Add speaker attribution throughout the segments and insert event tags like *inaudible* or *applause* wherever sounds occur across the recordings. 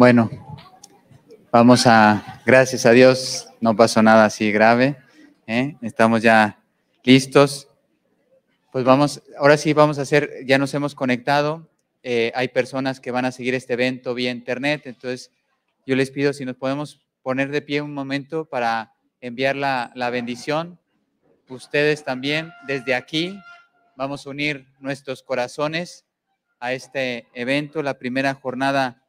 Speaker 1: Bueno, vamos a, gracias a Dios, no pasó nada así grave. ¿eh? Estamos ya listos. Pues vamos, ahora sí vamos a hacer, ya nos hemos conectado. Eh, hay personas que van a seguir este evento vía internet, entonces yo les pido si nos podemos poner de pie un momento para enviar la, la bendición. Ustedes también, desde aquí, vamos a unir nuestros corazones a este evento, la primera jornada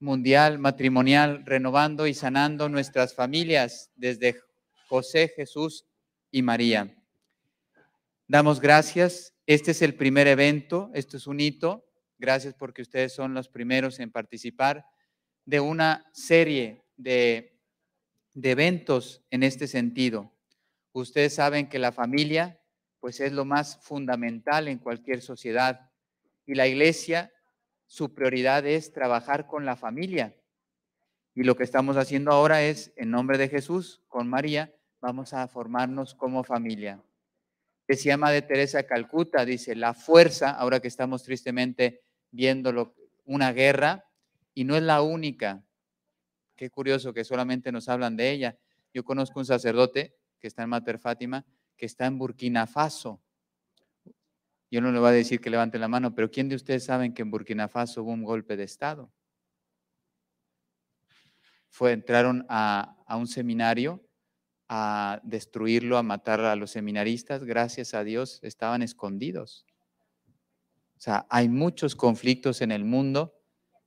Speaker 1: mundial matrimonial, renovando y sanando nuestras familias desde José, Jesús y María. Damos gracias. Este es el primer evento, esto es un hito. Gracias porque ustedes son los primeros en participar de una serie de, de eventos en este sentido. Ustedes saben que la familia pues es lo más fundamental en cualquier sociedad y la iglesia su prioridad es trabajar con la familia. Y lo que estamos haciendo ahora es, en nombre de Jesús, con María, vamos a formarnos como familia. Decía de Teresa Calcuta, dice, la fuerza, ahora que estamos tristemente viendo una guerra, y no es la única. Qué curioso que solamente nos hablan de ella. Yo conozco un sacerdote que está en Mater Fátima, que está en Burkina Faso, yo no le voy a decir que levante la mano, pero ¿quién de ustedes saben que en Burkina Faso hubo un golpe de Estado? Fue, entraron a, a un seminario a destruirlo, a matar a los seminaristas. Gracias a Dios estaban escondidos. O sea, hay muchos conflictos en el mundo,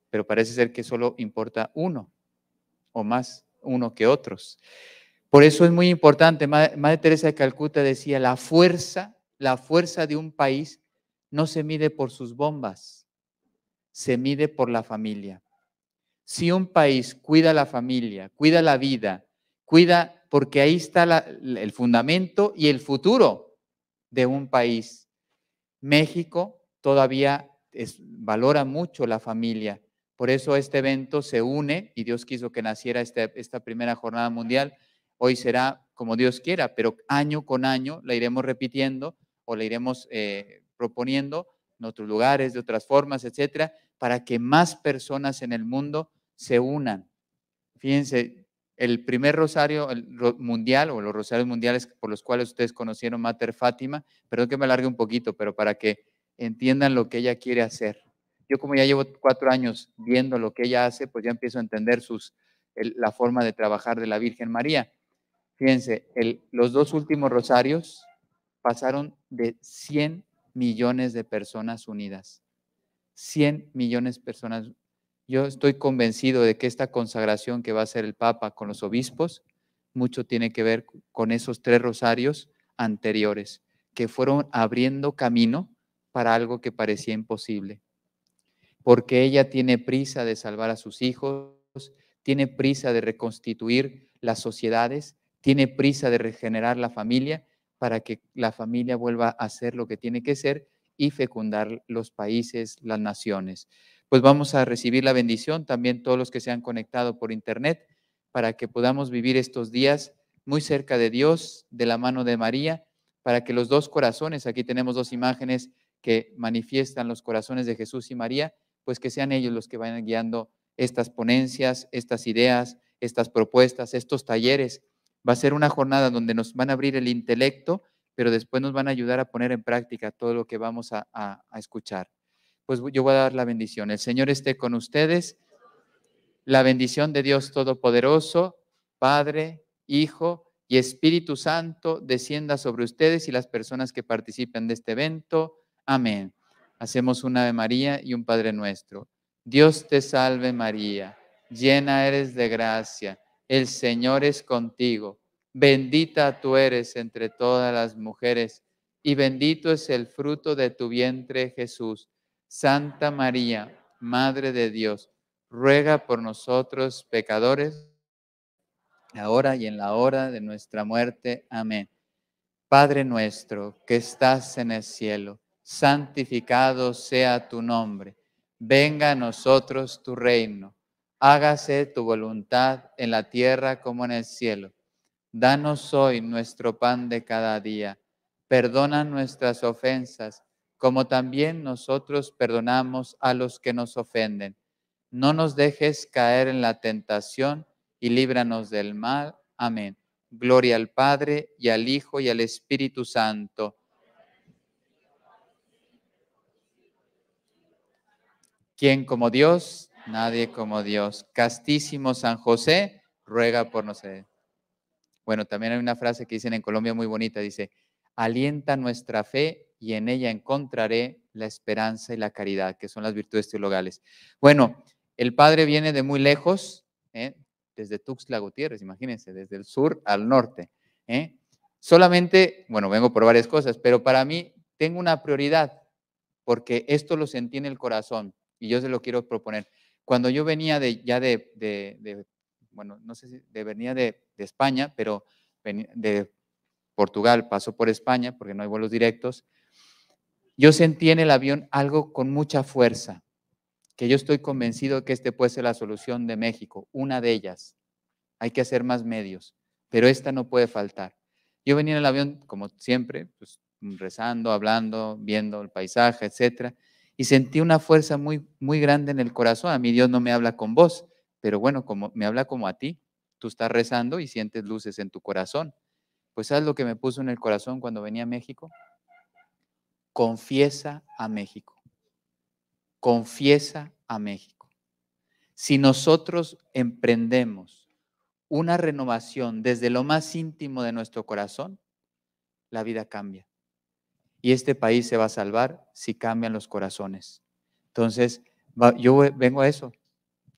Speaker 1: pero parece ser que solo importa uno o más uno que otros. Por eso es muy importante, Madre Teresa de Calcuta decía, la fuerza, la fuerza de un país no se mide por sus bombas, se mide por la familia. Si un país cuida la familia, cuida la vida, cuida, porque ahí está el fundamento y el futuro de un país. México todavía es, valora mucho la familia. Por eso este evento se une y Dios quiso que naciera este, esta, primera jornada mundial. Hoy será como Dios quiera, pero año con año la iremos repitiendo o la iremos eh, proponiendo en otros lugares, de otras formas, etcétera, para que más personas en el mundo se unan. Fíjense, el primer rosario mundial o los rosarios mundiales por los cuales ustedes conocieron Mater Fátima, perdón que me alargue un poquito, pero para que entiendan lo que ella quiere hacer. Yo como ya llevo cuatro años viendo lo que ella hace, pues ya empiezo a entender sus, la forma de trabajar de la Virgen María. Fíjense, los dos últimos rosarios pasaron de 100 millones de personas unidas. 100 millones de personas. Yo estoy convencido de que esta consagración que va a hacer el Papa con los obispos, mucho tiene que ver con esos tres rosarios anteriores, que fueron abriendo camino para algo que parecía imposible. Porque ella tiene prisa de salvar a sus hijos, tiene prisa de reconstituir las sociedades, tiene prisa de regenerar la familia para que la familia vuelva a ser lo que tiene que ser y fecundar los países, las naciones. Pues vamos a recibir la bendición también todos los que se han conectado por internet para que podamos vivir estos días muy cerca de Dios, de la mano de María, para que los dos corazones, aquí tenemos dos imágenes que manifiestan los corazones de Jesús y María, pues que sean ellos los que vayan guiando estas ponencias, estas ideas, estas propuestas, estos talleres Va a ser una jornada donde nos van a abrir el intelecto, pero después nos van a ayudar a poner en práctica todo lo que vamos a, escuchar. Pues yo voy a dar la bendición. El Señor esté con ustedes. La bendición de Dios Todopoderoso, Padre, Hijo y Espíritu Santo descienda sobre ustedes y las personas que participen de este evento. Amén. Hacemos un Ave María y un Padre nuestro. Dios te salve María, llena eres de gracia el Señor es contigo. Bendita tú eres entre todas las mujeres, y bendito es el fruto de tu vientre, Jesús. Santa María, Madre de Dios, ruega por nosotros pecadores, ahora y en la hora de nuestra muerte. Amén. Padre nuestro que estás en el cielo, santificado sea tu nombre. Venga a nosotros tu reino hágase tu voluntad en la tierra como en el cielo. Danos hoy nuestro pan de cada día. Perdona nuestras ofensas, como también nosotros perdonamos a los que nos ofenden. No nos dejes caer en la tentación y líbranos del mal. Amén. Gloria al Padre y al Hijo y al Espíritu Santo. Quien como Dios Nadie como Dios. Castísimo San José, ruega por no nosotros. Bueno, también hay una frase que dicen en Colombia muy bonita, dice, alienta nuestra fe y en ella encontraré la esperanza y la caridad, que son las virtudes teologales. Bueno, el Padre viene de muy lejos, ¿eh? desde Tuxtla Gutiérrez, imagínense, desde el sur al norte. ¿eh? Solamente, bueno, vengo por varias cosas, pero para mí tengo una prioridad, porque esto lo sentí en el corazón y yo se lo quiero proponer. Cuando yo venía de, ya de, bueno, no sé si de, venía de, España, pero de Portugal, pasó por España porque no hay vuelos directos, yo sentí en el avión algo con mucha fuerza, que yo estoy convencido que este puede ser la solución de México, una de ellas. Hay que hacer más medios, pero esta no puede faltar. Yo venía en el avión, como siempre, pues, rezando, hablando, viendo el paisaje, etcétera, y sentí una fuerza muy, muy grande en el corazón. A mí Dios no me habla con vos, pero bueno, como me habla como a ti. Tú estás rezando y sientes luces en tu corazón. Pues ¿sabes lo que me puso en el corazón cuando venía a México? Confiesa a México. Confiesa a México. Si nosotros emprendemos una renovación desde lo más íntimo de nuestro corazón, la vida cambia y este país se va a salvar si cambian los corazones. Entonces, yo vengo a eso.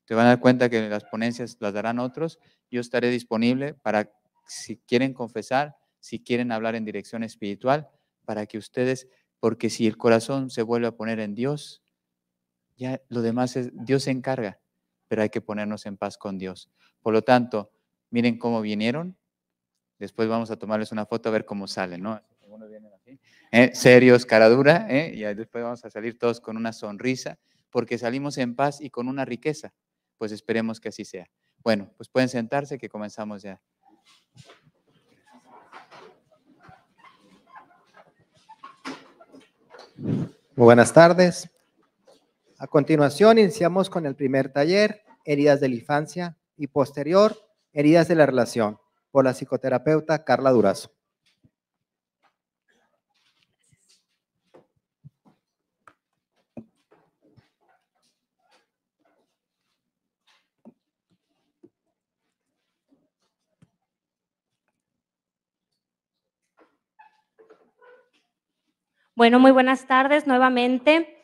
Speaker 1: Te van a dar cuenta que las ponencias las darán otros. Yo estaré disponible para, si quieren confesar, si quieren hablar en dirección espiritual, para que ustedes, porque si el corazón se vuelve a poner en Dios, ya lo demás es, Dios se encarga, pero hay que ponernos en paz con Dios. Por lo tanto, miren cómo vinieron. Después vamos a tomarles una foto a ver cómo salen, ¿no? ¿eh? serios, cara dura, ¿eh? y después vamos a salir todos con una sonrisa, porque salimos en paz y con una riqueza. Pues esperemos que así sea. Bueno, pues pueden sentarse que comenzamos ya. Muy buenas tardes. A continuación iniciamos con el primer taller, heridas de la infancia y posterior, heridas de la relación, por la psicoterapeuta Carla Durazo.
Speaker 2: Bueno, muy buenas tardes nuevamente.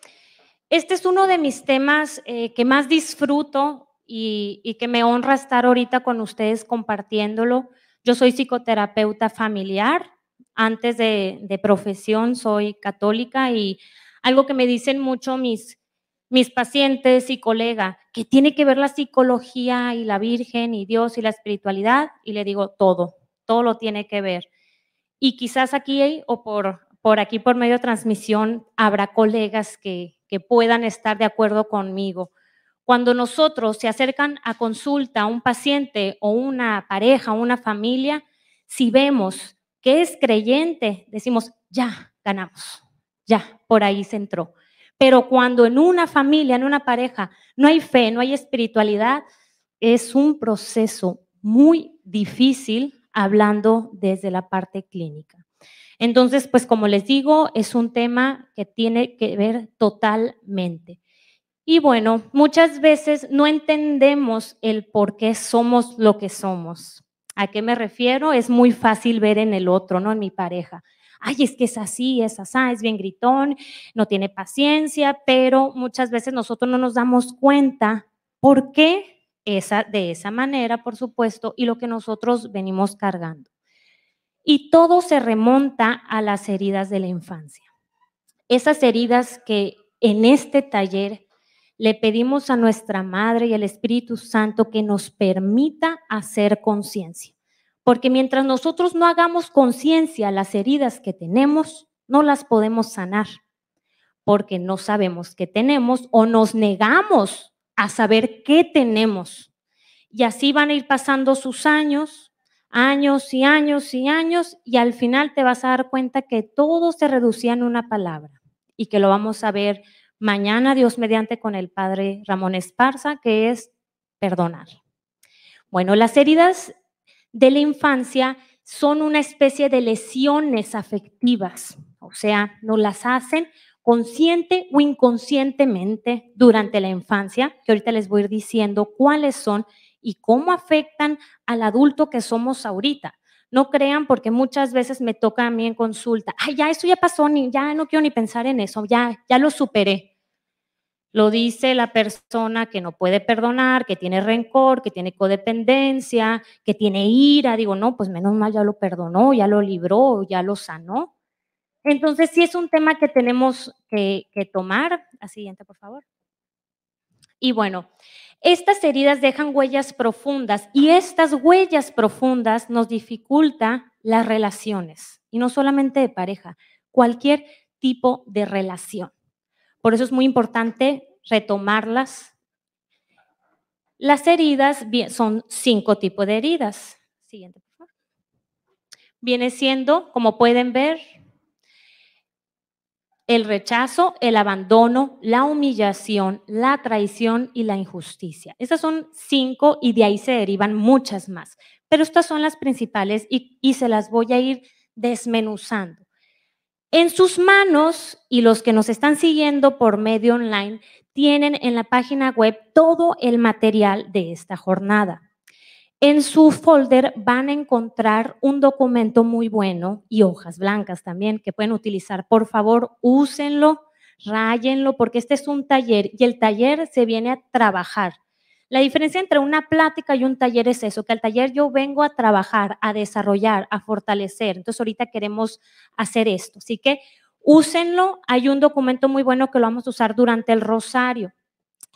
Speaker 2: Este es uno de mis temas eh, que más disfruto y, que me honra estar ahorita con ustedes compartiéndolo. Yo soy psicoterapeuta familiar. Antes de, de profesión soy católica y algo que me dicen mucho mis, mis pacientes y colegas, que tiene que ver la psicología y la Virgen y Dios y la espiritualidad, y le digo todo, todo lo tiene que ver. Y quizás aquí, o por por aquí, por medio de transmisión, habrá colegas que, puedan estar de acuerdo conmigo. Cuando nosotros se acercan a consulta a un paciente o una pareja o una familia, si vemos que es creyente, decimos, ya ganamos, ya, por ahí se entró. Pero cuando en una familia, en una pareja, no hay fe, no hay espiritualidad, es un proceso muy difícil hablando desde la parte clínica. Entonces, pues como les digo, es un tema que tiene que ver totalmente. Y bueno, muchas veces no entendemos el por qué somos lo que somos. ¿A qué me refiero? Es muy fácil ver en el otro, ¿no? En mi pareja. Ay, es que es así, es así, es bien gritón, no tiene paciencia, pero muchas veces nosotros no nos damos cuenta por qué esa, de esa manera, por supuesto, y lo que nosotros venimos cargando y todo se remonta a las heridas de la infancia. Esas heridas que en este taller le pedimos a nuestra Madre y al Espíritu Santo que nos permita hacer conciencia. Porque mientras nosotros no hagamos conciencia las heridas que tenemos, no las podemos sanar, porque no sabemos qué tenemos o nos negamos a saber qué tenemos. Y así van a ir pasando sus años, años y años y años y al final te vas a dar cuenta que todo se reducía en una palabra y que lo vamos a ver mañana, Dios mediante, con el padre Ramón Esparza, que es perdonar. Bueno, las heridas de la infancia son una especie de lesiones afectivas, o sea, nos las hacen consciente o inconscientemente durante la infancia, que ahorita les voy a ir diciendo cuáles son y cómo afectan al adulto que somos ahorita. No crean porque muchas veces me toca a mí en consulta, ay, ya eso ya pasó, ya no quiero ni pensar en eso, ya, ya lo superé. Lo dice la persona que no puede perdonar, que tiene rencor, que tiene codependencia, que tiene ira. Digo, no, pues menos mal ya lo perdonó, ya lo libró, ya lo sanó. Entonces, sí es un tema que tenemos que, que tomar. La siguiente, por favor. Y bueno, estas heridas dejan huellas profundas y estas huellas profundas nos dificultan las relaciones, y no solamente de pareja, cualquier tipo de relación. Por eso es muy importante retomarlas. Las heridas son cinco tipos de heridas. Siguiente, por favor. Viene siendo, como pueden ver, el rechazo, el abandono, la humillación, la traición y la injusticia. Esas son cinco y de ahí se derivan muchas más, pero estas son las principales y, y se las voy a ir desmenuzando. En sus manos y los que nos están siguiendo por medio online tienen en la página web todo el material de esta jornada. En su folder van a encontrar un documento muy bueno y hojas blancas también que pueden utilizar. Por favor, úsenlo, ráyenlo, porque este es un taller y el taller se viene a trabajar. La diferencia entre una plática y un taller es eso, que al taller yo vengo a trabajar, a desarrollar, a fortalecer. Entonces ahorita queremos hacer esto. Así que úsenlo. Hay un documento muy bueno que lo vamos a usar durante el rosario.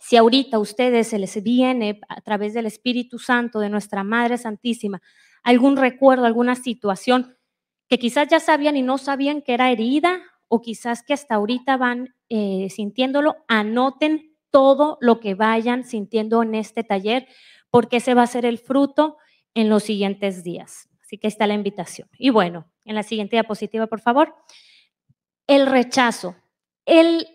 Speaker 2: Si ahorita a ustedes se les viene a través del Espíritu Santo de nuestra Madre Santísima algún recuerdo, alguna situación que quizás ya sabían y no sabían que era herida o quizás que hasta ahorita van eh, sintiéndolo, anoten todo lo que vayan sintiendo en este taller porque ese va a ser el fruto en los siguientes días. Así que está la invitación. Y bueno, en la siguiente diapositiva, por favor. El rechazo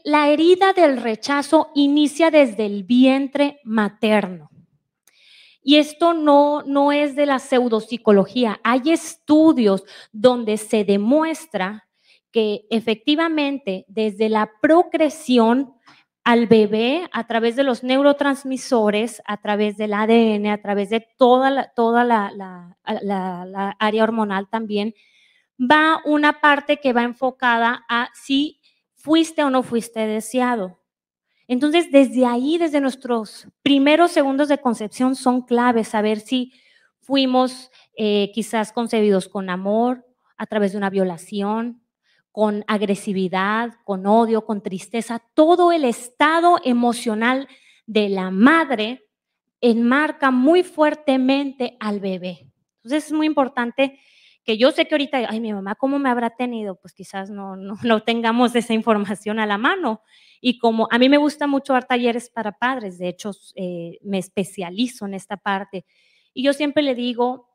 Speaker 2: la herida del rechazo inicia desde el vientre materno. Y esto no, no es de la pseudopsicología. Hay estudios donde se demuestra que efectivamente desde la progresión al bebé a través de los neurotransmisores, a través del ADN, a través de toda la, toda la, la área hormonal también, va una parte que va enfocada a si fuiste o no fuiste deseado. Entonces, desde ahí, desde nuestros primeros segundos de concepción, son claves saber si fuimos eh, quizás concebidos con amor, a través de una violación, con agresividad, con odio, con tristeza. Todo el estado emocional de la madre enmarca muy fuertemente al bebé. Entonces, es muy importante que yo sé que ahorita, ay, mi mamá, ¿cómo me habrá tenido? Pues quizás no, no, *laughs* no tengamos esa información a la mano. Y como a mí me gusta mucho dar talleres para padres, de hecho eh, me especializo en esta parte. Y yo siempre le digo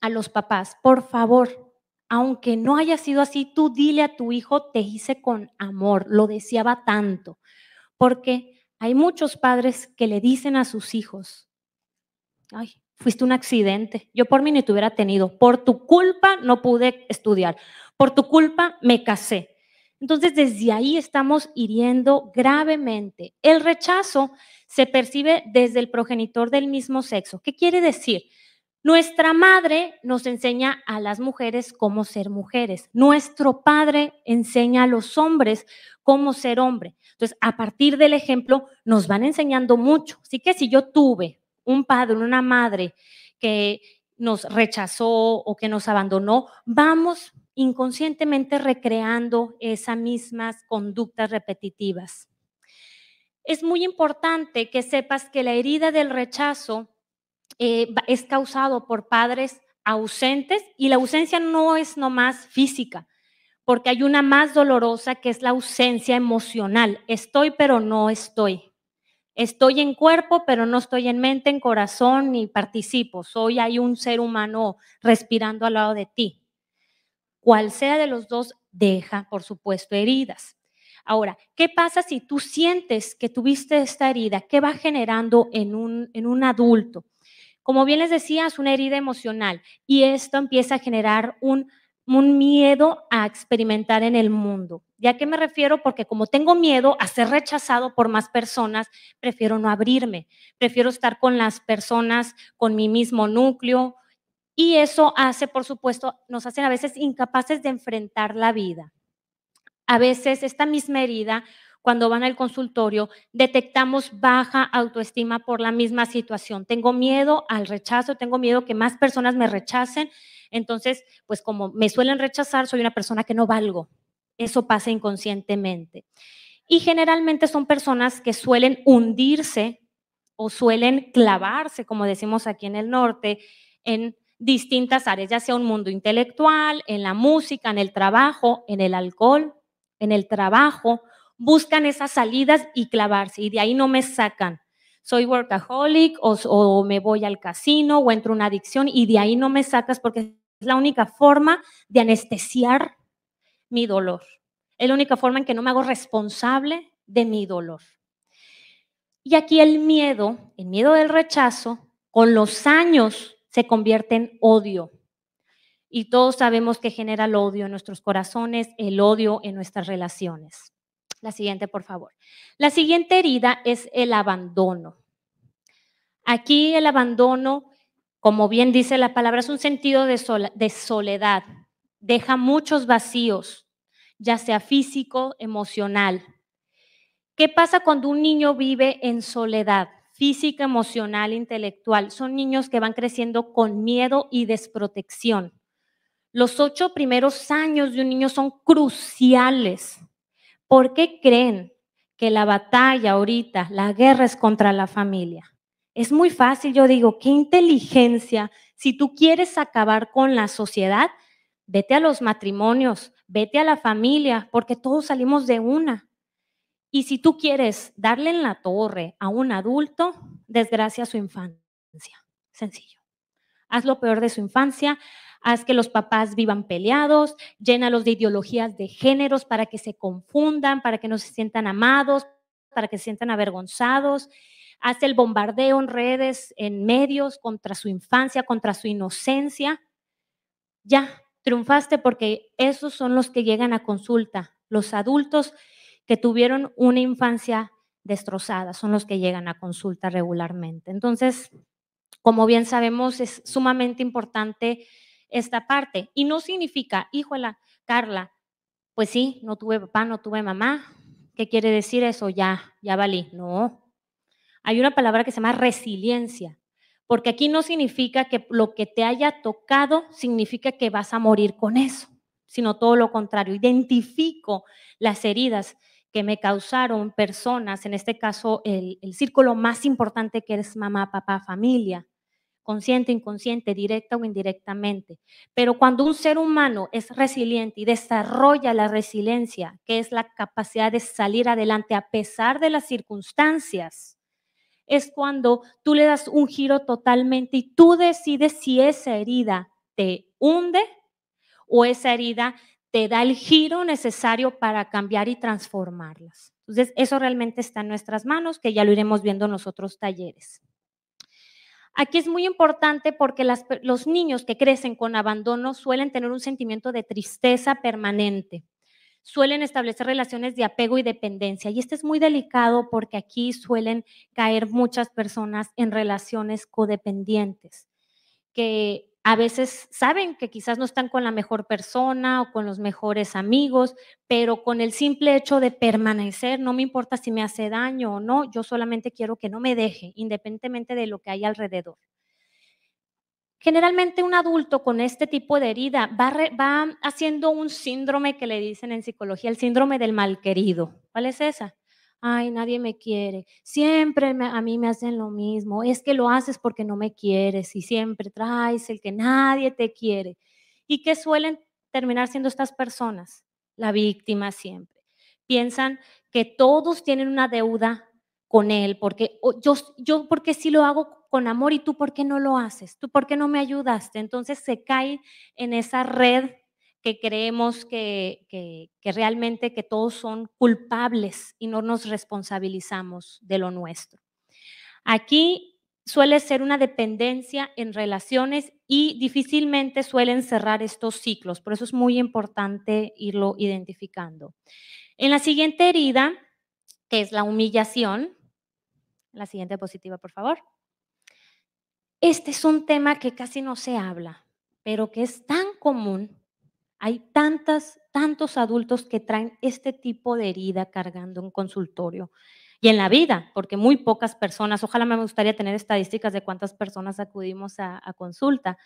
Speaker 2: a los papás, por favor, aunque no haya sido así, tú dile a tu hijo, te hice con amor, lo deseaba tanto. Porque hay muchos padres que le dicen a sus hijos, ay, fuiste un accidente. Yo por mí ni te hubiera tenido. Por tu culpa no pude estudiar. Por tu culpa me casé. Entonces, desde ahí estamos hiriendo gravemente. El rechazo se percibe desde el progenitor del mismo sexo. ¿Qué quiere decir? Nuestra madre nos enseña a las mujeres cómo ser mujeres. Nuestro padre enseña a los hombres cómo ser hombre. Entonces, a partir del ejemplo, nos van enseñando mucho. Así que si yo tuve un padre, una madre que nos rechazó o que nos abandonó, vamos inconscientemente recreando esas mismas conductas repetitivas. Es muy importante que sepas que la herida del rechazo eh, es causado por padres ausentes y la ausencia no es nomás física, porque hay una más dolorosa que es la ausencia emocional. Estoy pero no estoy. Estoy en cuerpo, pero no estoy en mente, en corazón, ni participo. Soy hay un ser humano respirando al lado de ti. Cual sea de los dos, deja, por supuesto, heridas. Ahora, ¿qué pasa si tú sientes que tuviste esta herida? ¿Qué va generando en un, adulto? Como bien les decía, es una herida emocional y esto empieza a generar un miedo a experimentar en el mundo. ¿Y a qué me refiero? Porque como tengo miedo a ser rechazado por más personas, prefiero no abrirme, prefiero estar con las personas, con mi mismo núcleo. Y eso hace, por supuesto, nos hacen a veces incapaces de enfrentar la vida. A veces esta misma herida, cuando van al consultorio, detectamos baja autoestima por la misma situación. Tengo miedo al rechazo, tengo miedo que más personas me rechacen. Entonces, pues como me suelen rechazar, soy una persona que no valgo, eso pasa inconscientemente. Y generalmente son personas que suelen hundirse o suelen clavarse, como decimos aquí en el norte, en distintas áreas, ya sea un mundo intelectual, en la música, en el trabajo, en el alcohol, en el trabajo, buscan esas salidas y clavarse, y de ahí no me sacan. Soy workaholic o, me voy al casino o entro en una adicción y de ahí no me sacas porque es la única forma de anestesiar mi dolor. Es la única forma en que no me hago responsable de mi dolor. Y aquí el miedo, el miedo del rechazo, con los años se convierte en odio. Y todos sabemos que genera el odio en nuestros corazones, el odio en nuestras relaciones. La siguiente, por favor. La siguiente herida es el abandono. Aquí el abandono, como bien dice la palabra, es un sentido de, soledad. Deja muchos vacíos, ya sea físico, emocional. ¿Qué pasa cuando un niño vive en soledad física, emocional, intelectual? Son niños que van creciendo con miedo y desprotección. Los ocho primeros años de un niño son cruciales. ¿Por qué creen que la batalla ahorita, la guerra es contra la familia? Es muy fácil, yo digo, qué inteligencia. Si tú quieres acabar con la sociedad, vete a los matrimonios, vete a la familia, porque todos salimos de una. Y si tú quieres darle en la torre a un adulto, desgracia su infancia. Sencillo. Haz lo peor de su infancia, haz que los papás vivan peleados, llénalos de ideologías de géneros para que se confundan, para que no se sientan amados, para que se sientan avergonzados. Haz el bombardeo en redes, en medios, contra su infancia, contra su inocencia. Ya, Triunfaste porque esos son los que llegan a consulta, los adultos que tuvieron una infancia destrozada son los que llegan a consulta regularmente. Entonces, como bien sabemos, es sumamente importante esta parte. Y no significa, la Carla, pues sí, no tuve papá, no tuve mamá. ¿Qué quiere decir eso? Ya, ya valí. No. Hay una palabra que se llama resiliencia porque aquí no significa que lo que te haya tocado significa que vas a morir con eso, sino todo lo contrario. Identifico las heridas que me causaron personas, en este caso el, círculo más importante que es mamá, papá, familia, consciente, inconsciente, directa o indirectamente. Pero cuando un ser humano es resiliente y desarrolla la resiliencia, que es la capacidad de salir adelante a pesar de las circunstancias, es cuando tú le das un giro totalmente y tú decides si esa herida te hunde o esa herida te da el giro necesario para cambiar y transformarlas. Entonces, eso realmente está en nuestras manos, que ya lo iremos viendo en los otros talleres. Aquí es muy importante porque los niños que crecen con abandono suelen tener un sentimiento de tristeza permanente suelen establecer relaciones de apego y dependencia. Y este es muy delicado porque aquí suelen caer muchas personas en relaciones codependientes, que a veces saben que quizás no están con la mejor persona o con los mejores amigos, pero con el simple hecho de permanecer, no me importa si me hace daño o no, yo solamente quiero que no me deje, independientemente de lo que hay alrededor. Generalmente un adulto con este tipo de herida va, va haciendo un síndrome que le dicen en psicología, el síndrome del mal querido. ¿Cuál es esa? ay, nadie me quiere, siempre a mí me hacen lo mismo, es que lo haces porque no me quieres y siempre traes el que nadie te quiere. ¿Y qué suelen terminar siendo estas personas? La víctima siempre. Piensan que todos tienen una deuda con él, porque yo, yo porque si lo hago con amor y tú por qué no lo haces, tú por qué no me ayudaste. Entonces se cae en esa red que creemos que, que realmente que todos son culpables y no nos responsabilizamos de lo nuestro. Aquí suele ser una dependencia en relaciones y difícilmente suelen cerrar estos ciclos. Por eso es muy importante irlo identificando. En la siguiente herida, que es la humillación, la siguiente positiva, por favor. Este es un tema que casi no se habla, pero que es tan común. Hay tantas, tantos adultos que traen este tipo de herida cargando un consultorio y en la vida, porque muy pocas personas, ojalá me gustaría tener estadísticas de cuántas personas acudimos a, a consulta,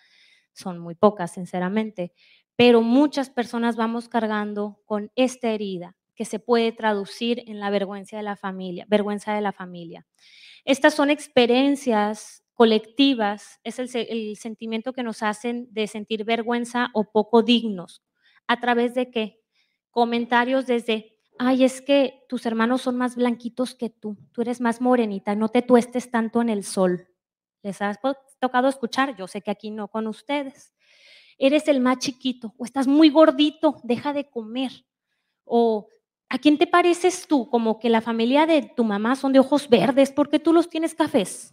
Speaker 2: son muy pocas, sinceramente, pero muchas personas vamos cargando con esta herida que se puede traducir en la vergüenza de la familia, vergüenza de la familia. Estas son experiencias colectivas es el, sentimiento que nos hacen de sentir vergüenza o poco dignos. ¿A través de qué? Comentarios desde ay, es que tus hermanos son más blanquitos que tú, tú eres más morenita, no te tuestes tanto en el sol. ¿Les has tocado escuchar? Yo sé que aquí no con ustedes. Eres el más chiquito o estás muy gordito, deja de comer. O ¿a quién te pareces tú? Como que la familia de tu mamá son de ojos verdes, porque tú los tienes cafés?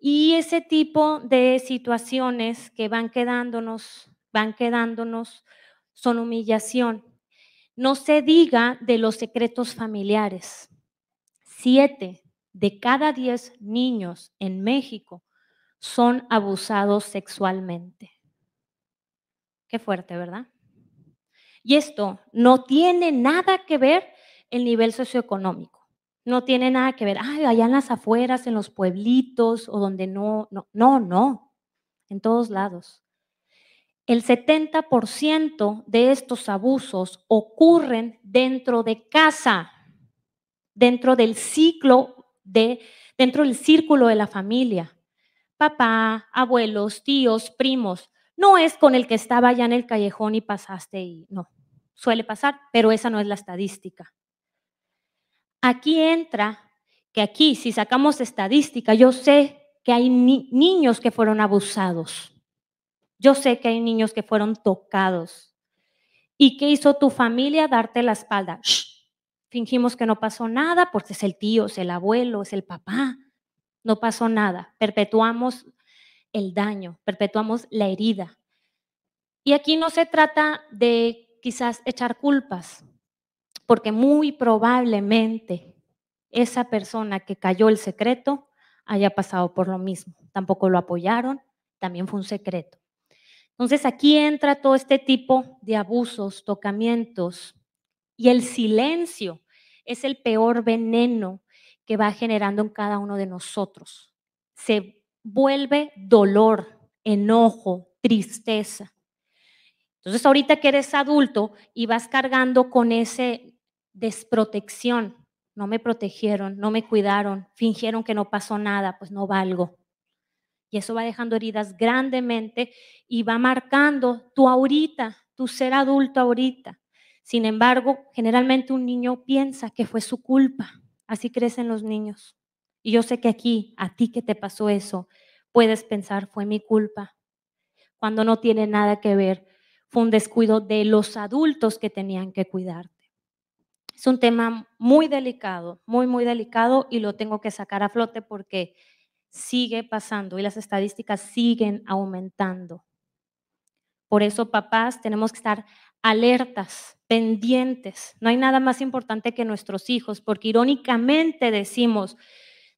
Speaker 2: Y ese tipo de situaciones que van quedándonos, van quedándonos, son humillación. No se diga de los secretos familiares. Siete de cada diez niños en México son abusados sexualmente. Qué fuerte, ¿verdad? Y esto no tiene nada que ver el nivel socioeconómico no tiene nada que ver, ay, allá en las afueras, en los pueblitos o donde no, no, no, no, en todos lados. El 70% de estos abusos ocurren dentro de casa, dentro del ciclo de, dentro del círculo de la familia. Papá, abuelos, tíos, primos. No es con el que estaba allá en el callejón y pasaste y no. Suele pasar, pero esa no es la estadística. Aquí entra que aquí, si sacamos estadística, yo sé que hay niños que fueron abusados. Yo sé que hay niños que fueron tocados. ¿Y qué hizo tu familia? Darte la espalda. Fingimos que no pasó nada porque es el tío, es el abuelo, es el papá. No pasó nada. Perpetuamos el daño, perpetuamos la herida. Y aquí no se trata de quizás echar culpas, porque muy probablemente esa persona que cayó el secreto haya pasado por lo mismo. Tampoco lo apoyaron, también fue un secreto. Entonces aquí entra todo este tipo de abusos, tocamientos y el silencio es el peor veneno que va generando en cada uno de nosotros. Se vuelve dolor, enojo, tristeza. Entonces ahorita que eres adulto y vas cargando con ese desprotección. No me protegieron, no me cuidaron, fingieron que no pasó nada, pues no valgo. Y eso va dejando heridas grandemente y va marcando tu ahorita, tu ser adulto ahorita. Sin embargo, generalmente un niño piensa que fue su culpa. Así crecen los niños. Y yo sé que aquí, a ti que te pasó eso, puedes pensar, fue mi culpa, cuando no tiene nada que ver. Fue un descuido de los adultos que tenían que cuidar. Es un tema muy delicado, muy, muy delicado y lo tengo que sacar a flote porque sigue pasando y las estadísticas siguen aumentando. Por eso, papás, tenemos que estar alertas, pendientes. No hay nada más importante que nuestros hijos, porque irónicamente decimos,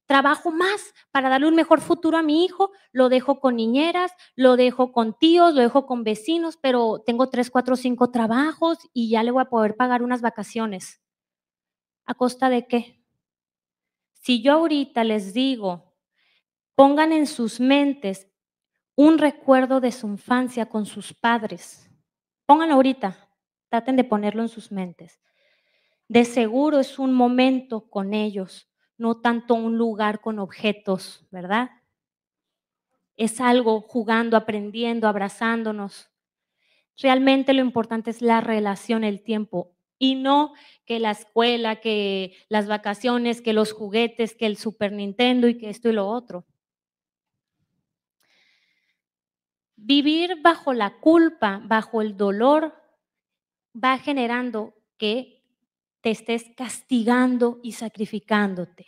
Speaker 2: trabajo más para darle un mejor futuro a mi hijo, lo dejo con niñeras, lo dejo con tíos, lo dejo con vecinos, pero tengo tres, cuatro, cinco trabajos y ya le voy a poder pagar unas vacaciones. ¿A costa de qué? Si yo ahorita les digo, pongan en sus mentes un recuerdo de su infancia con sus padres, pónganlo ahorita, traten de ponerlo en sus mentes. De seguro es un momento con ellos, no tanto un lugar con objetos, ¿verdad? Es algo jugando, aprendiendo, abrazándonos. Realmente lo importante es la relación, el tiempo y no que la escuela, que las vacaciones, que los juguetes, que el Super Nintendo y que esto y lo otro. Vivir bajo la culpa, bajo el dolor, va generando que te estés castigando y sacrificándote.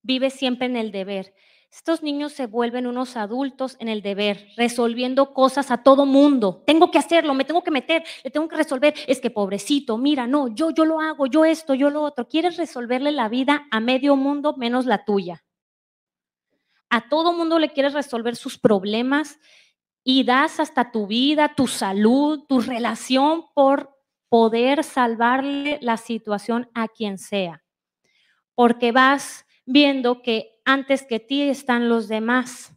Speaker 2: Vive siempre en el deber. Estos niños se vuelven unos adultos en el deber, resolviendo cosas a todo mundo. Tengo que hacerlo, me tengo que meter, le tengo que resolver. Es que pobrecito, mira, no, yo, yo lo hago, yo esto, yo lo otro. Quieres resolverle la vida a medio mundo menos la tuya. A todo mundo le quieres resolver sus problemas y das hasta tu vida, tu salud, tu relación por poder salvarle la situación a quien sea. Porque vas viendo que antes que ti están los demás.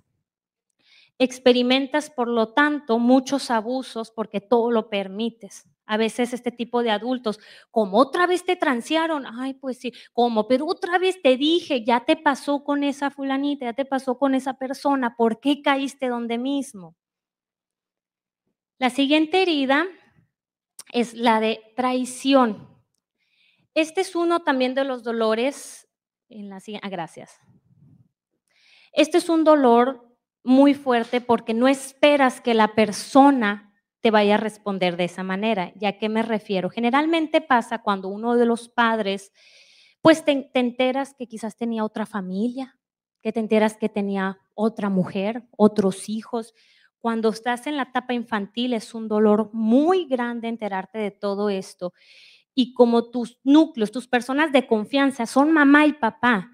Speaker 2: Experimentas, por lo tanto, muchos abusos porque todo lo permites. A veces este tipo de adultos, como otra vez te transearon, ay, pues sí, como, pero otra vez te dije, ya te pasó con esa fulanita, ya te pasó con esa persona, ¿por qué caíste donde mismo? La siguiente herida es la de traición. Este es uno también de los dolores en la ah, gracias. Este es un dolor muy fuerte porque no esperas que la persona te vaya a responder de esa manera. a qué me refiero? Generalmente pasa cuando uno de los padres, pues te enteras que quizás tenía otra familia, que te enteras que tenía otra mujer, otros hijos. Cuando estás en la etapa infantil es un dolor muy grande enterarte de todo esto. Y como tus núcleos, tus personas de confianza son mamá y papá,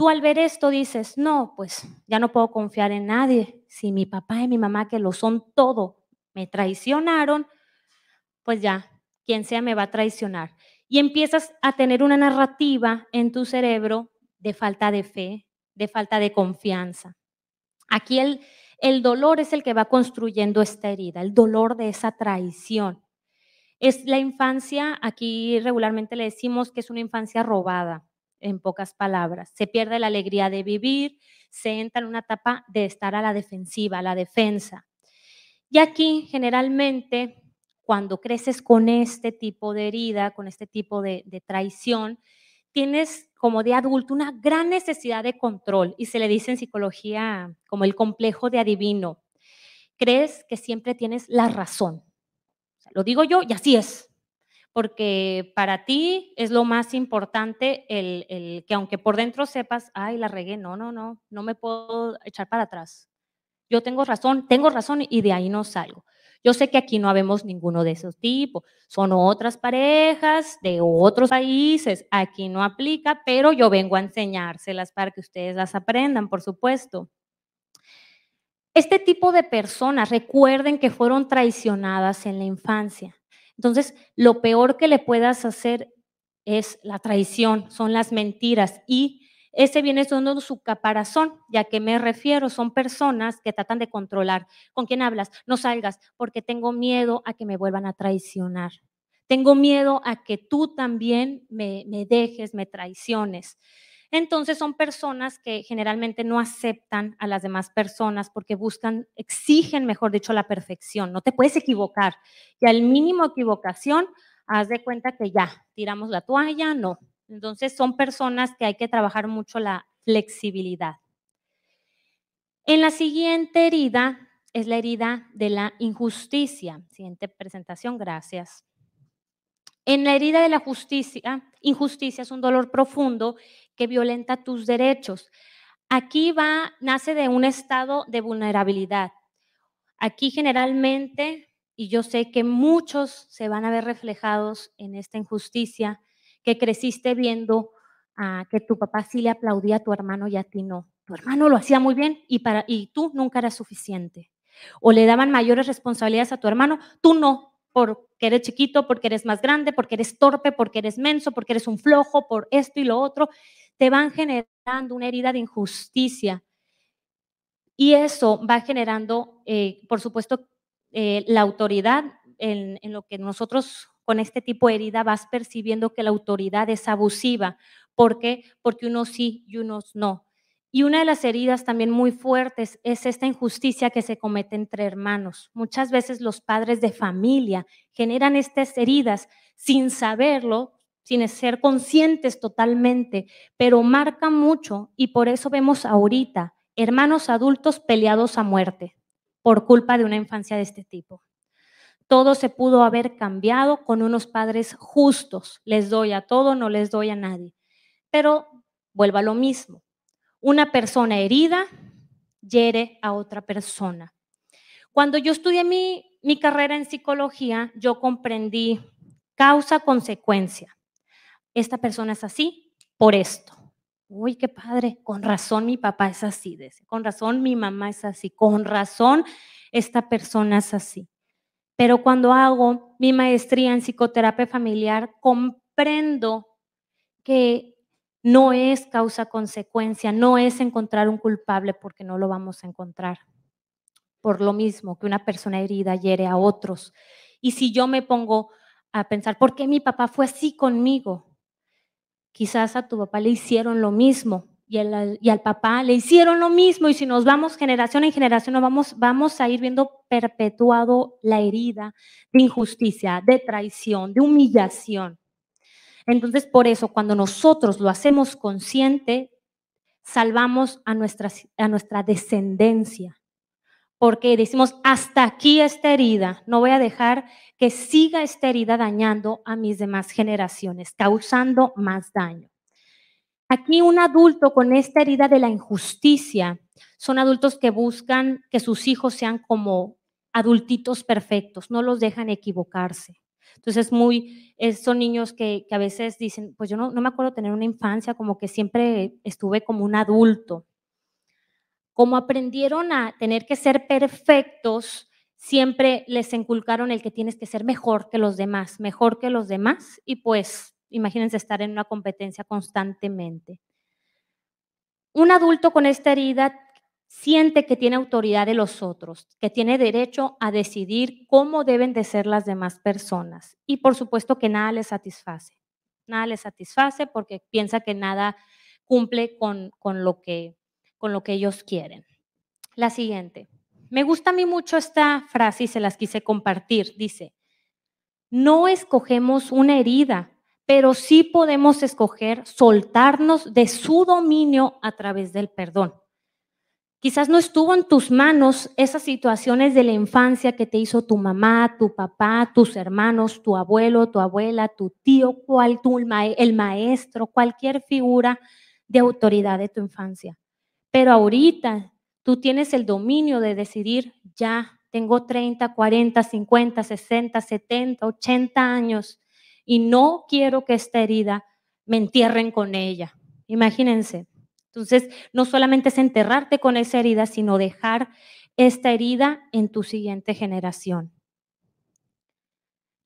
Speaker 2: Tú al ver esto dices, no, pues ya no puedo confiar en nadie. Si mi papá y mi mamá, que lo son todo, me traicionaron, pues ya, quien sea me va a traicionar. Y empiezas a tener una narrativa en tu cerebro de falta de fe, de falta de confianza. Aquí el, el dolor es el que va construyendo esta herida, el dolor de esa traición. Es la infancia, aquí regularmente le decimos que es una infancia robada en pocas palabras. Se pierde la alegría de vivir, se entra en una etapa de estar a la defensiva, a la defensa. Y aquí generalmente cuando creces con este tipo de herida, con este tipo de, traición, tienes como de adulto una gran necesidad de control y se le dice en psicología como el complejo de adivino. Crees que siempre tienes la razón. lo digo yo y así es porque para ti es lo más importante el, que aunque por dentro sepas, ay, la regué, no, no, no, no me puedo echar para atrás. Yo tengo razón, tengo razón y de ahí no salgo. Yo sé que aquí no habemos ninguno de esos tipos, son otras parejas de otros países, aquí no aplica, pero yo vengo a enseñárselas para que ustedes las aprendan, por supuesto. Este tipo de personas recuerden que fueron traicionadas en la infancia entonces, lo peor que le puedas hacer es la traición, son las mentiras y ese viene siendo su caparazón, ya que me refiero, son personas que tratan de controlar. ¿Con quién hablas? No salgas porque tengo miedo a que me vuelvan a traicionar. Tengo miedo a que tú también me, me dejes, me traiciones. Entonces son personas que generalmente no aceptan a las demás personas porque buscan, exigen, mejor dicho, la perfección. No te puedes equivocar. Y al mínimo equivocación, haz de cuenta que ya, tiramos la toalla, no. Entonces son personas que hay que trabajar mucho la flexibilidad. En la siguiente herida es la herida de la injusticia. Siguiente presentación, gracias. En la herida de la justicia, injusticia es un dolor profundo que violenta tus derechos. Aquí va, nace de un estado de vulnerabilidad. Aquí generalmente, y yo sé que muchos se van a ver reflejados en esta injusticia, que creciste viendo a ah, que tu papá sí le aplaudía a tu hermano y a ti no. Tu hermano lo hacía muy bien y, para, y tú nunca eras suficiente. O le daban mayores responsabilidades a tu hermano, tú no, porque eres chiquito, porque eres más grande, porque eres torpe, porque eres menso, porque eres un flojo, por esto y lo otro te van generando una herida de injusticia. Y eso va generando, eh, por supuesto, eh, la autoridad en, en lo que nosotros con este tipo de herida vas percibiendo que la autoridad es abusiva. ¿Por qué? Porque unos sí y unos no. Y una de las heridas también muy fuertes es esta injusticia que se comete entre hermanos. Muchas veces los padres de familia generan estas heridas sin saberlo, sin ser conscientes totalmente, pero marca mucho y por eso vemos ahorita hermanos adultos peleados a muerte por culpa de una infancia de este tipo. Todo se pudo haber cambiado con unos padres justos. Les doy a todo, no les doy a nadie. Pero vuelvo a lo mismo. Una persona herida hiere a otra persona. Cuando yo estudié mi carrera en psicología, yo comprendí causa-consecuencia esta persona es así por esto. Uy, qué padre, con razón mi papá es así, con razón mi mamá es así, con razón esta persona es así. Pero cuando hago mi maestría en psicoterapia familiar, comprendo que no es causa-consecuencia, no es encontrar un culpable porque no lo vamos a encontrar. Por lo mismo que una persona herida hiere a otros. Y si yo me pongo a pensar, ¿por qué mi papá fue así conmigo? Quizás a tu papá le hicieron lo mismo y, y al papá le hicieron lo mismo y si nos vamos generación en generación vamos, vamos a ir viendo perpetuado la herida de injusticia, de traición, de humillación. Entonces, por eso, cuando nosotros lo hacemos consciente, salvamos a a nuestra descendencia porque decimos, hasta aquí esta herida, no voy a dejar que siga esta herida dañando a mis demás generaciones, causando más daño. Aquí un adulto con esta herida de la injusticia son adultos que buscan que sus hijos sean como adultitos perfectos, no los dejan equivocarse. Entonces, muy, son niños que, a veces dicen, pues yo no, no me acuerdo tener una infancia, como que siempre estuve como un adulto como aprendieron a tener que ser perfectos, siempre les inculcaron el que tienes que ser mejor que los demás, mejor que los demás, y pues imagínense estar en una competencia constantemente. Un adulto con esta herida siente que tiene autoridad de los otros, que tiene derecho a decidir cómo deben de ser las demás personas. Y por supuesto que nada le satisface, nada le satisface porque piensa que nada cumple con, con lo que con lo que ellos quieren. La siguiente. Me gusta a mí mucho esta frase y se las quise compartir. Dice, no escogemos una herida, pero sí podemos escoger soltarnos de su dominio a través del perdón. Quizás no estuvo en tus manos esas situaciones de la infancia que te hizo tu mamá, tu papá, tus hermanos, tu abuelo, tu abuela, tu tío, cual, el maestro, cualquier figura de autoridad de tu infancia. Pero ahorita tú tienes el dominio de decidir, ya tengo 30, 40, 50, 60, 70, 80 años y no quiero que esta herida me entierren con ella. Imagínense. Entonces, no solamente es enterrarte con esa herida, sino dejar esta herida en tu siguiente generación.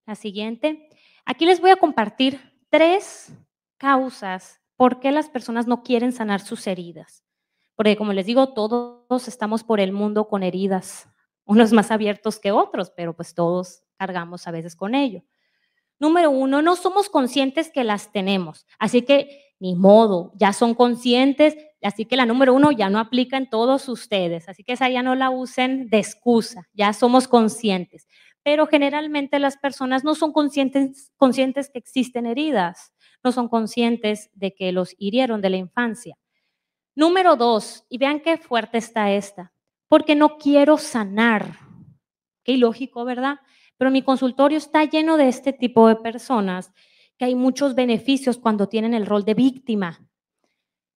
Speaker 2: La siguiente. Aquí les voy a compartir tres causas por qué las personas no quieren sanar sus heridas. Porque como les digo, todos estamos por el mundo con heridas, *laughs* unos más abiertos que otros, pero pues todos cargamos a veces con ello. Número uno, no somos conscientes que las tenemos, así que ni modo, ya son conscientes, así que la número uno ya no aplica en todos ustedes, así que esa ya no la usen de excusa, ya somos conscientes. Pero generalmente las personas no son conscientes, conscientes que existen heridas, no son conscientes de que los hirieron de la infancia. Número dos, y vean qué fuerte está esta, porque no quiero sanar. Qué ilógico, ¿verdad? Pero mi consultorio está lleno de este tipo de personas, que hay muchos beneficios cuando tienen el rol de víctima.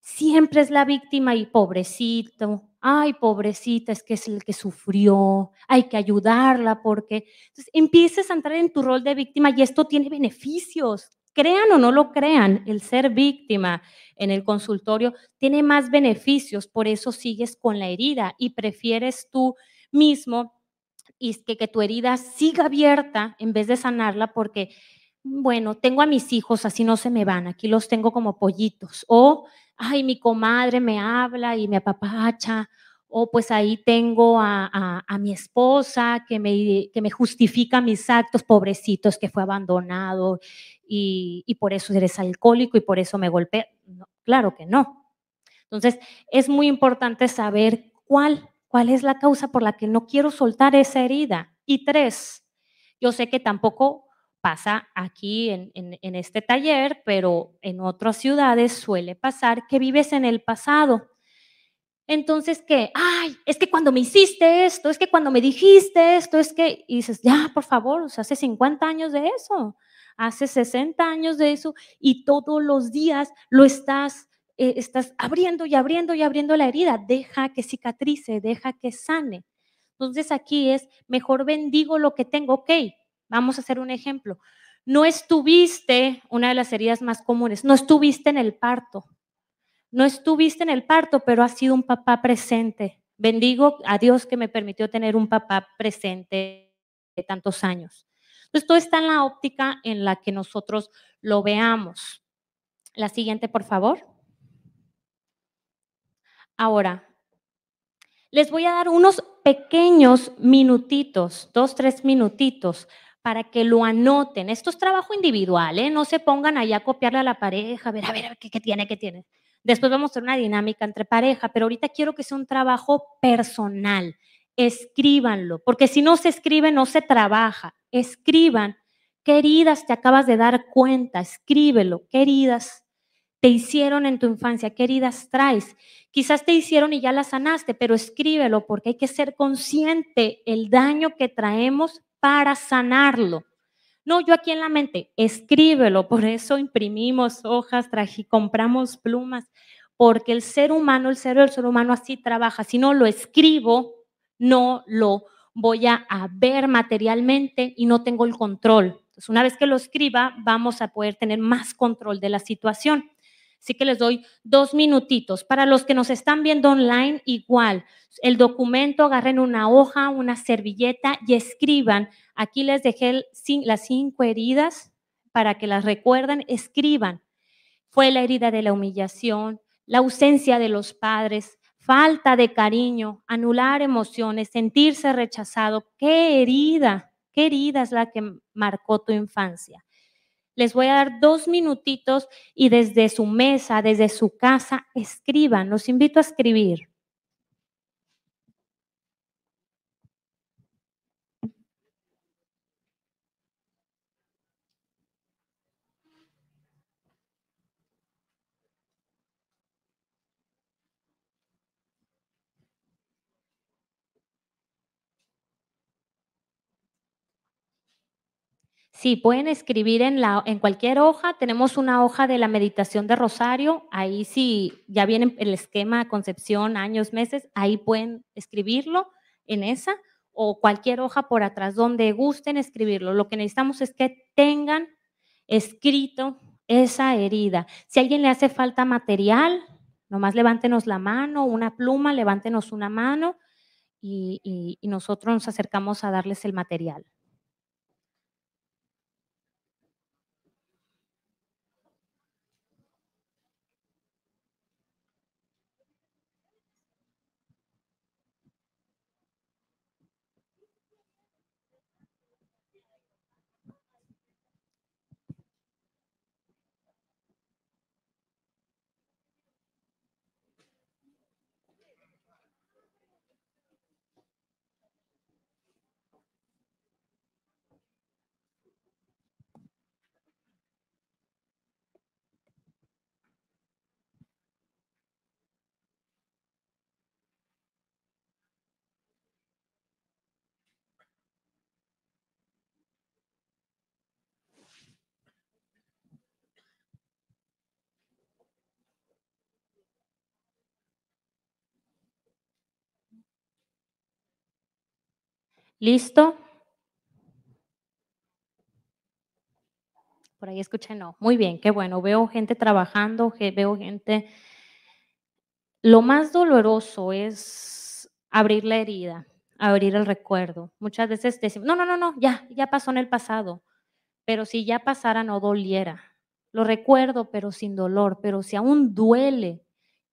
Speaker 2: Siempre es la víctima y pobrecito, ay, pobrecita, es que es el que sufrió, hay que ayudarla porque... Entonces, empieces a entrar en tu rol de víctima y esto tiene beneficios crean o no lo crean, el ser víctima en el consultorio tiene más beneficios, por eso sigues con la herida y prefieres tú mismo que, que tu herida siga abierta en vez de sanarla porque, bueno, tengo a mis hijos, así no se me van, aquí los tengo como pollitos, o, ay, mi comadre me habla y me apapacha, o pues ahí tengo a, mi esposa que me, que me, justifica mis actos, pobrecitos, que fue abandonado y, por eso eres alcohólico y por eso me golpea. claro que no. Entonces, es muy importante saber cuál, cuál es la causa por la que no quiero soltar esa herida. Y tres, yo sé que tampoco pasa aquí en, en este taller, pero en otras ciudades suele pasar que vives en el pasado entonces, que, ay, es que cuando me hiciste esto, es que cuando me dijiste esto, es que, y dices, ya, por favor, o hace 50 años de eso, hace 60 años de eso, y todos los días lo estás, eh, estás abriendo y abriendo y abriendo la herida, deja que cicatrice, deja que sane. Entonces aquí es, mejor bendigo lo que tengo, ok, vamos a hacer un ejemplo. No estuviste, una de las heridas más comunes, no estuviste en el parto, no estuviste en el parto, pero has sido un papá presente. Bendigo a Dios que me permitió tener un papá presente de tantos años. Entonces, todo está en la óptica en la que nosotros lo veamos. La siguiente, por favor. Ahora, les voy a dar unos pequeños minutitos, dos, tres minutitos, para que lo anoten. Esto es trabajo individual, ¿eh? No se pongan allá a copiarle a la pareja, a ver, a ver, qué tiene, qué tiene? Después vamos a hacer una dinámica entre pareja, pero ahorita quiero que sea un trabajo personal. Escríbanlo, porque si no se escribe, no se trabaja. Escriban, queridas, te acabas de dar cuenta, escríbelo, queridas, te hicieron en tu infancia, queridas, traes. Quizás te hicieron y ya la sanaste, pero escríbelo porque hay que ser consciente el daño que traemos para sanarlo. No, yo aquí en la mente, escríbelo, por eso imprimimos hojas, trají, compramos plumas, porque el ser humano, el ser del ser humano así trabaja. Si no lo escribo, no lo voy a ver materialmente y no tengo el control. Entonces, una vez que lo escriba, vamos a poder tener más control de la situación. Así que les doy dos minutitos. Para los que nos están viendo online, igual, el documento, agarren una hoja, una servilleta y escriban. Aquí les dejé las cinco heridas para que las recuerden. Escriban. Fue la herida de la humillación, la ausencia de los padres, falta de cariño, anular emociones, sentirse rechazado. ¿Qué herida? ¿Qué herida es la que marcó tu infancia? Les voy a dar dos minutitos y desde su mesa, desde su casa, escriban. Los invito a escribir. Sí, pueden escribir en, la, en cualquier hoja. Tenemos una hoja de la meditación de Rosario. Ahí sí, ya viene el esquema, concepción, años, meses. Ahí pueden escribirlo en esa o cualquier hoja por atrás, donde gusten escribirlo. Lo que necesitamos es que tengan escrito esa herida. Si a alguien le hace falta material, nomás levántenos la mano, una pluma, levántenos una mano y nosotros nos acercamos a darles el material. ¿Listo? Por ahí escuché, no. Muy bien, qué bueno. Veo gente trabajando, veo gente... Lo más doloroso es abrir la herida, abrir el recuerdo. Muchas veces decimos, no, no, no, no, ya, ya pasó en el pasado. Pero si ya pasara, no doliera. Lo recuerdo, pero sin dolor. Pero si aún duele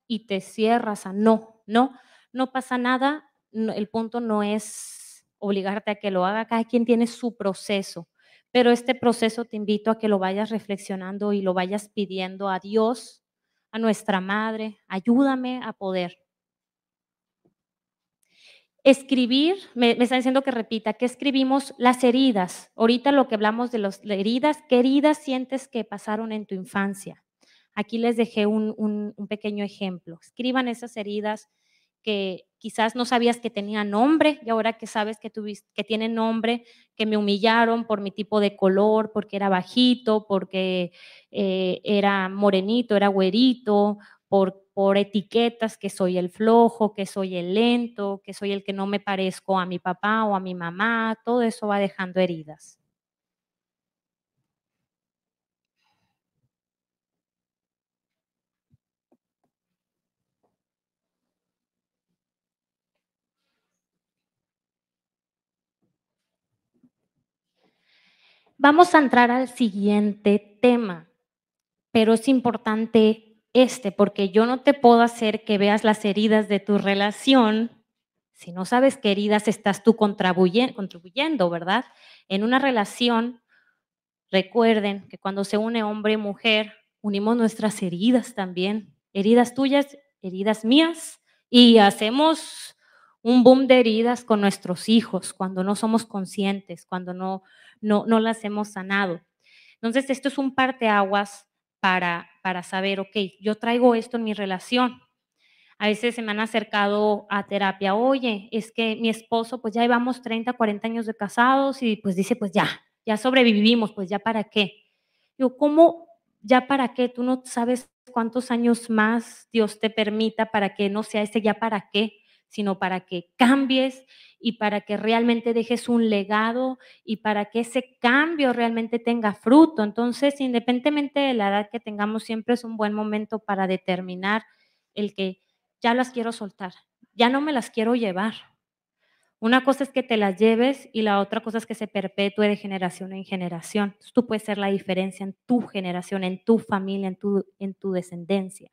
Speaker 2: y te cierras a no, no, no pasa nada, el punto no es obligarte a que lo haga, cada quien tiene su proceso, pero este proceso te invito a que lo vayas reflexionando y lo vayas pidiendo a Dios, a nuestra Madre, ayúdame a poder. Escribir, me, está están diciendo que repita, que escribimos las heridas. Ahorita lo que hablamos de las heridas, ¿qué heridas sientes que pasaron en tu infancia? Aquí les dejé un pequeño ejemplo. Escriban esas heridas, que quizás no sabías que tenía nombre y ahora que sabes que, tuviste, que tiene nombre, que me humillaron por mi tipo de color, porque era bajito, porque eh, era morenito, era güerito, por, por etiquetas, que soy el flojo, que soy el lento, que soy el que no me parezco a mi papá o a mi mamá, todo eso va dejando heridas. Vamos a entrar al siguiente tema, pero es importante este, porque yo no te puedo hacer que veas las heridas de tu relación si no sabes qué heridas estás tú contribuyendo, ¿verdad? En una relación, recuerden que cuando se une hombre y mujer, unimos nuestras heridas también, heridas tuyas, heridas mías, y hacemos un boom de heridas con nuestros hijos cuando no somos conscientes, cuando no no, no las hemos sanado. Entonces, esto es un parteaguas para, para saber, ok, yo traigo esto en mi relación. A veces se me han acercado a terapia, oye, es que mi esposo, pues ya llevamos 30, 40 años de casados y pues dice, pues ya, ya sobrevivimos, pues ya para qué. Yo, ¿cómo ya para qué? Tú no sabes cuántos años más Dios te permita para que no sea ese ya para qué sino para que cambies y para que realmente dejes un legado y para que ese cambio realmente tenga fruto. Entonces, independientemente de la edad que tengamos, siempre es un buen momento para determinar el que ya las quiero soltar, ya no me las quiero llevar. Una cosa es que te las lleves y la otra cosa es que se perpetúe de generación en generación. Tú puedes ser la diferencia en tu generación, en tu familia, en tu, en tu descendencia.